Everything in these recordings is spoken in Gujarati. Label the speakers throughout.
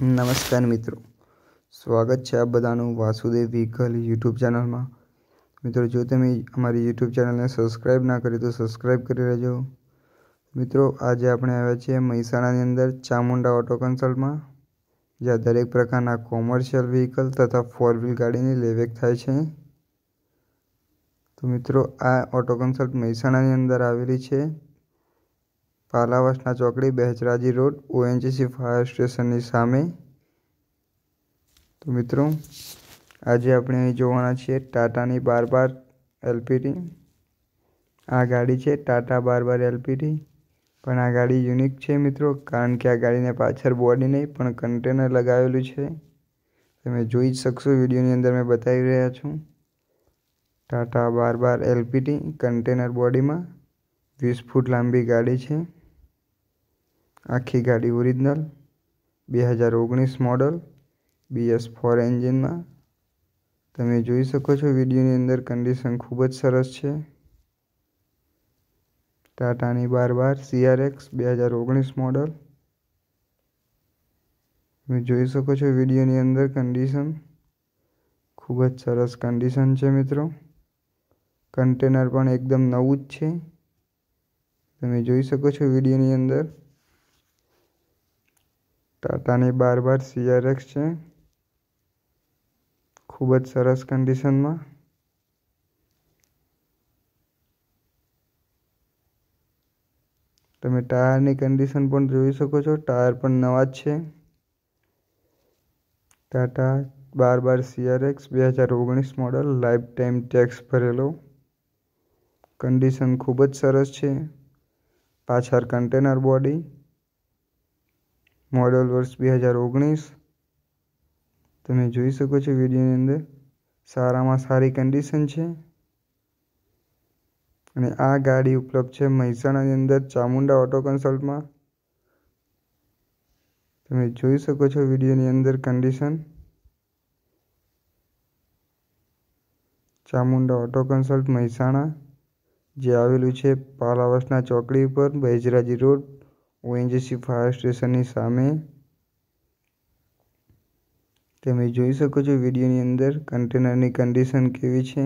Speaker 1: નમસ્કાર મિત્રો સ્વાગત છે આપ બધાનું વાસુદેવ વ્હીકલ યુટ્યુબ ચેનલમાં મિત્રો જો તમે અમારી યુટ્યુબ ચેનલને સબસ્ક્રાઈબ ના કરી તો સબસ્ક્રાઈબ કરી લેજો મિત્રો આજે આપણે આવ્યા છીએ મહેસાણાની અંદર ચામુંડા ઓટો કન્સલ્ટમાં જ્યાં દરેક પ્રકારના કોમર્શિયલ વ્હીકલ તથા ફોર વ્હીલ ગાડીની લેવેક થાય છે તો મિત્રો આ ઓટો કન્સલ્ટ મહેસાણાની અંદર આવેલી છે પાલાવાસના ચોકડી બહેચરાજી રોડ ઓએનજીસી ફાયર સ્ટેશનની સામે તો મિત્રો આજે આપણે અહીં જોવાના છીએ ટાટાની બાર બાર એલપીટી આ ગાડી છે ટાટા બાર બાર એલપીટી પણ આ ગાડી યુનિક છે મિત્રો કારણ કે આ ગાડીને પાછળ બોડી નહીં પણ કન્ટેનર લગાવેલું છે તમે જોઈ જ શકશો વિડીયોની અંદર મેં બતાવી રહ્યા છું ટાટા બાર બાર એલપીટી કન્ટેનર બોડીમાં વીસ ફૂટ લાંબી ગાડી છે આખી ગાડી ઓરિજિનલ બે હજાર ઓગણીસ મોડલ બીએસ ફોર એન્જિનમાં તમે જોઈ શકો છો વિડીયોની અંદર કન્ડિશન ખૂબ જ સરસ છે ટાટાની બાર બાર સીઆરએક્સ બે હજાર ઓગણીસ મોડલ તમે જોઈ શકો છો વિડીયોની અંદર કન્ડિશન ખૂબ જ સરસ કન્ડિશન છે મિત્રો કન્ટેનર પણ એકદમ નવું જ છે તમે જોઈ શકો છો વિડીયોની અંદર ટાટાની બાર બાર સીઆરએક્સ છે ખૂબ જ સરસ કન્ડિશનમાં તમે ટાયરની કન્ડિશન પણ જોઈ શકો છો ટાયર પણ નવા જ છે ટાટા બાર બાર સીઆરએક્સ બે હજાર ઓગણીસ મોડલ લાઈફ ટાઈમ ટેક્સ ભરેલો કન્ડિશન ખૂબ જ સરસ છે પાછળ કન્ટેનર બોડી મોડલ વર્ષ બે હજાર ઓગણીસ તમે જોઈ શકો છો વિડીયોની અંદર સારામાં સારી કન્ડિશન છે અને આ ગાડી ઉપલબ્ધ છે મહેસાણાની અંદર ચામુંડા ઓટો કન્સલ્ટમાં તમે જોઈ શકો છો વિડીયોની અંદર condition Chamunda auto consult Mehsana જે આવેલું છે પાલાવાસના ચોકડી ઉપર બૈજરાજી રોડ ઓએનજીસી ફાયર સ્ટેશનની સામે તમે જોઈ શકો છો વિડીયોની અંદર કન્ટેનરની કન્ડિશન કેવી છે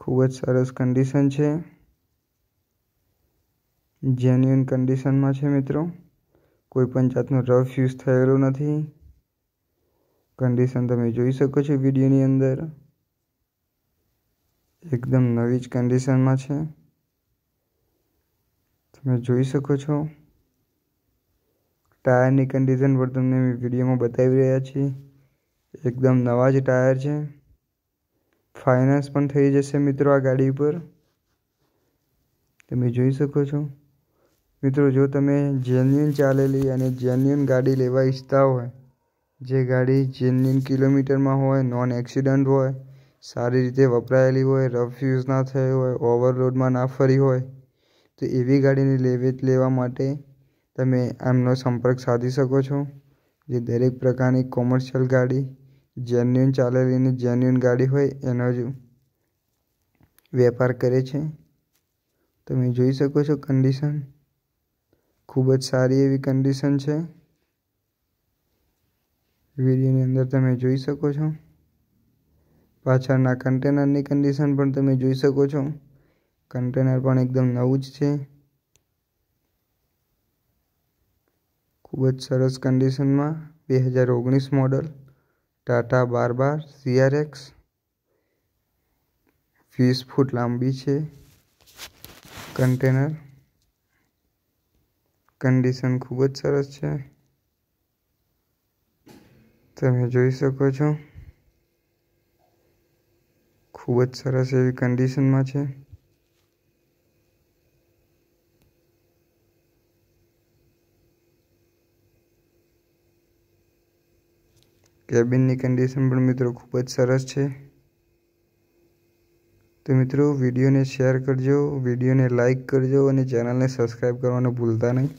Speaker 1: ખૂબ જ સરસ કન્ડિશન છે જેન્યુઅન કન્ડિશનમાં છે મિત્રો કોઈ પણ જાતનો રફ યુઝ થયેલું નથી કન્ડિશન તમે જોઈ શકો છો વિડીયોની અંદર એકદમ નવી જ કન્ડિશનમાં છે તમે જોઈ શકો છો ટાયરની કન્ડિશન પણ તમને વિડીયોમાં બતાવી રહ્યા છીએ એકદમ નવા જ ટાયર છે ફાઇનાન્સ પણ થઈ જશે મિત્રો આ ગાડી ઉપર તમે જોઈ શકો છો મિત્રો જો તમે જેન્યુન ચાલેલી અને જેન્યુન ગાડી લેવા ઈચ્છતા હોય જે ગાડી જેન્યુન કિલોમીટરમાં હોય નોન એક્સિડન્ટ હોય સારી રીતે વપરાયેલી હોય રફ યુઝ ના થયો હોય ઓવરલોડમાં ના ફરી હોય તો એવી ગાડીની લેવી લેવા માટે તમે આમનો સંપર્ક સાધી શકો છો જે દરેક પ્રકારની કોમર્શિયલ ગાડી જેન્યુન ચાલેલીની જેન્યુન ગાડી હોય એનો જ વેપાર કરે છે તમે જોઈ શકો છો કન્ડિશન ખૂબ જ સારી એવી કન્ડિશન છે વિડીયોની અંદર તમે જોઈ શકો છો પાછળના કન્ટેનરની કન્ડિશન પણ તમે જોઈ શકો છો કન્ટેનર પણ એકદમ નવું જ છે ખૂબ જ સરસ કન્ડિશનમાં બે હજાર ઓગણીસ મોડલ ટાટા બાર બાર સીઆરએક્સ વીસ ફૂટ લાંબી છે કન્ટેનર કન્ડિશન ખૂબ જ સરસ છે તમે જોઈ શકો છો ખૂબ જ સરસ એવી કન્ડિશનમાં છે કેબિનની કન્ડિશન પણ મિત્રો ખૂબ જ સરસ છે તો મિત્રો વિડીયોને શેર કરજો વિડીયોને લાઇક કરજો અને ચેનલને સબસ્ક્રાઈબ કરવાનું ભૂલતા નહીં